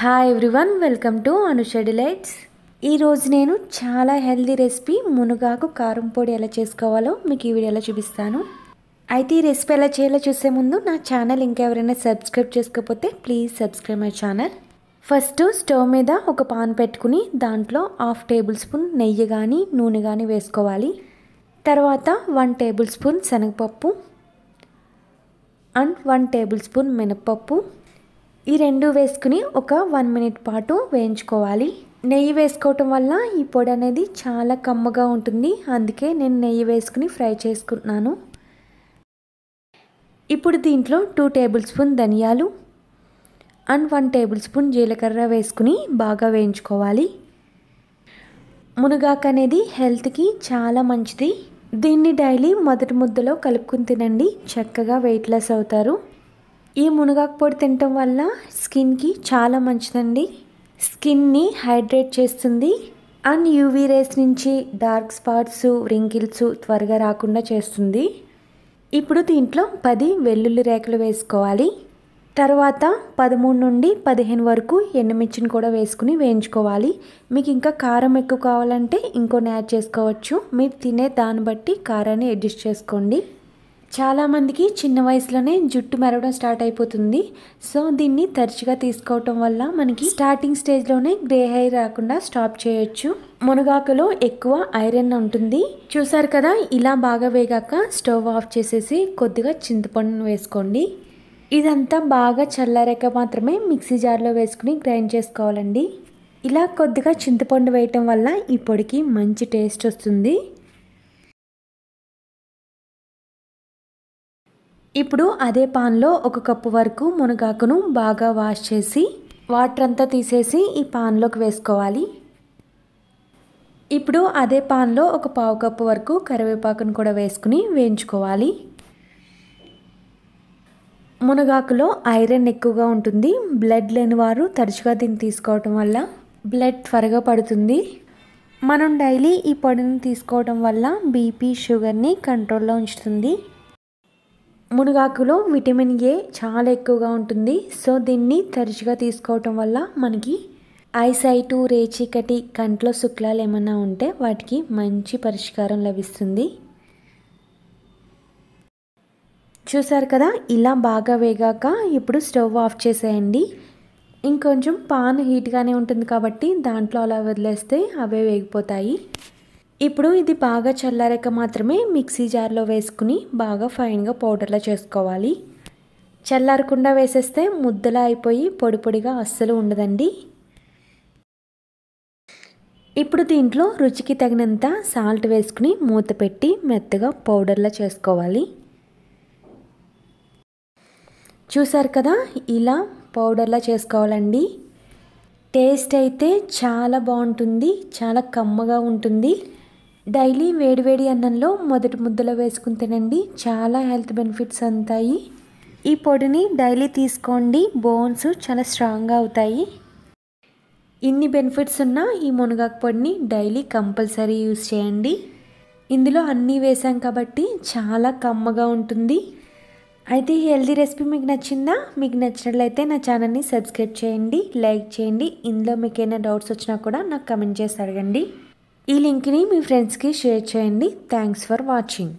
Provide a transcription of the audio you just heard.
hi everyone welcome to Anusha lights ఈరోజు నేను చాలా హెల్దీ రెసిపీ మునగాకు కారం పొడి ఎలా చేసుకోవాలో మీకు ఈ వీడియోలో చూపిస్తాను అయితే ఈ రెసిపీ ఎలా చేయాలో చూసే ముందు నా ఛానల్ ఇంకెవరైనా సబ్స్క్రైబ్ చేసుకోకపోతే please subscribe my channel first stove మీద ఒక పాన్ పెట్టుకుని దాంట్లో హాఫ్ టేబుల్ స్పూన్ నెయ్యి కానీ నూనె కానీ వేసుకోవాలి తర్వాత వన్ టేబుల్ స్పూన్ శనగపప్పు అండ్ వన్ టేబుల్ స్పూన్ మినపప్పు ఈ రెండు వేసుకుని ఒక వన్ మినిట్ పాటు వేయించుకోవాలి నెయ్యి వేసుకోవటం వల్ల ఈ పొడి అనేది చాలా కమ్మగా ఉంటుంది అందుకే నేను నెయ్యి వేసుకుని ఫ్రై చేసుకుంటున్నాను ఇప్పుడు దీంట్లో టూ టేబుల్ స్పూన్ ధనియాలు అండ్ వన్ టేబుల్ స్పూన్ జీలకర్ర వేసుకుని బాగా వేయించుకోవాలి మునగాకు అనేది హెల్త్కి చాలా మంచిది దీన్ని డైలీ మొదటి ముద్దలో కలుపుకుని తినండి చక్కగా వెయిట్ లెస్ అవుతారు ఈ మునగాకు పొడి తినటం వల్ల స్కిన్కి చాలా మంచిదండి స్కిన్ని హైడ్రేట్ చేస్తుంది అండ్ యూవీ రేస్ నుంచి డార్క్ స్పాట్స్ రింకిల్స్ త్వరగా రాకుండా చేస్తుంది ఇప్పుడు దీంట్లో పది వెల్లుల్లి రేకులు వేసుకోవాలి తర్వాత పదమూడు నుండి పదిహేను వరకు ఎండుమిర్చిని కూడా వేసుకుని వేయించుకోవాలి మీకు ఇంకా కారం ఎక్కువ కావాలంటే ఇంకొన్ని యాడ్ చేసుకోవచ్చు మీరు తినే దాన్ని బట్టి కారాన్ని అడ్జస్ట్ చేసుకోండి చాలామందికి చిన్న వయసులోనే జుట్టు మెరవడం స్టార్ట్ అయిపోతుంది సో దీన్ని తరచుగా తీసుకోవటం వల్ల మనకి స్టార్టింగ్ స్టేజ్లోనే గ్రే హెయిర్ రాకుండా స్టాప్ చేయొచ్చు మునగాకులో ఎక్కువ ఐరన్ ఉంటుంది చూసారు కదా ఇలా బాగా వేగాక స్టవ్ ఆఫ్ చేసేసి కొద్దిగా చింతపండును వేసుకోండి ఇదంతా బాగా చల్లారాక మాత్రమే మిక్సీ జార్లో వేసుకుని గ్రైండ్ చేసుకోవాలండి ఇలా కొద్దిగా చింతపండు వేయటం వల్ల ఈ పొడికి మంచి టేస్ట్ వస్తుంది ఇప్పుడు అదే పాన్లో ఒక కప్పు వరకు మునగాకును బాగా వాష్ చేసి వాటర్ అంతా తీసేసి ఈ పాన్లోకి వేసుకోవాలి ఇప్పుడు అదే పాన్లో ఒక పావు కప్పు వరకు కరివేపాకును కూడా వేసుకుని వేయించుకోవాలి మునగాకులో ఐరన్ ఎక్కువగా ఉంటుంది బ్లడ్ లేని వారు తరచుగా దీన్ని తీసుకోవటం వల్ల బ్లడ్ త్వరగా పడుతుంది మనం డైలీ ఈ పొడిని తీసుకోవడం వల్ల బీపీ షుగర్ని కంట్రోల్లో ఉంచుతుంది మునగాకులో విటమిన్ ఏ చాలా ఎక్కువగా ఉంటుంది సో దీన్ని తరచుగా తీసుకోవటం వల్ల మనకి ఐసైటు రేచికటి కంట్లో శుక్లాలు ఏమైనా ఉంటే వాటికి మంచి పరిష్కారం లభిస్తుంది చూసారు కదా ఇలా బాగా వేగాక ఇప్పుడు స్టవ్ ఆఫ్ చేసేయండి ఇంకొంచెం పాన్ హీట్గానే ఉంటుంది కాబట్టి దాంట్లో అలా వదిలేస్తే అవే వేగిపోతాయి ఇప్పుడు ఇది బాగా చల్లారాక మాత్రమే మిక్సీ జార్లో వేసుకుని బాగా ఫైన్గా పౌడర్లా చేసుకోవాలి చల్లారకుండా వేసేస్తే ముద్దలా అయిపోయి పొడి పొడిగా అస్సలు ఉండదండి ఇప్పుడు దీంట్లో రుచికి తగినంత సాల్ట్ వేసుకుని మూత పెట్టి మెత్తగా పౌడర్లా చేసుకోవాలి చూసారు కదా ఇలా పౌడర్లా చేసుకోవాలండి టేస్ట్ అయితే చాలా బాగుంటుంది చాలా కమ్మగా ఉంటుంది డైలీ వేడివేడి అన్నంలో మొదటి ముద్దలో వేసుకుని తినండి చాలా హెల్త్ బెనిఫిట్స్ అంతాయి ఈ పొడిని డైలీ తీసుకోండి బోన్స్ చాలా స్ట్రాంగ్గా అవుతాయి ఇన్ని బెనిఫిట్స్ ఉన్న ఈ మునగాకు పొడిని డైలీ కంపల్సరీ యూజ్ చేయండి ఇందులో అన్నీ వేసాం కాబట్టి చాలా కమ్మగా ఉంటుంది అయితే ఈ హెల్దీ రెసిపీ మీకు నచ్చిందా మీకు నచ్చినట్లయితే నా ఛానల్ని సబ్స్క్రైబ్ చేయండి లైక్ చేయండి ఇందులో మీకు ఏమైనా డౌట్స్ వచ్చినా కూడా నాకు కమెంట్ చేసి అడగండి ఈ లింక్ని మీ ఫ్రెండ్స్కి షేర్ చేయండి థ్యాంక్స్ ఫర్ వాచింగ్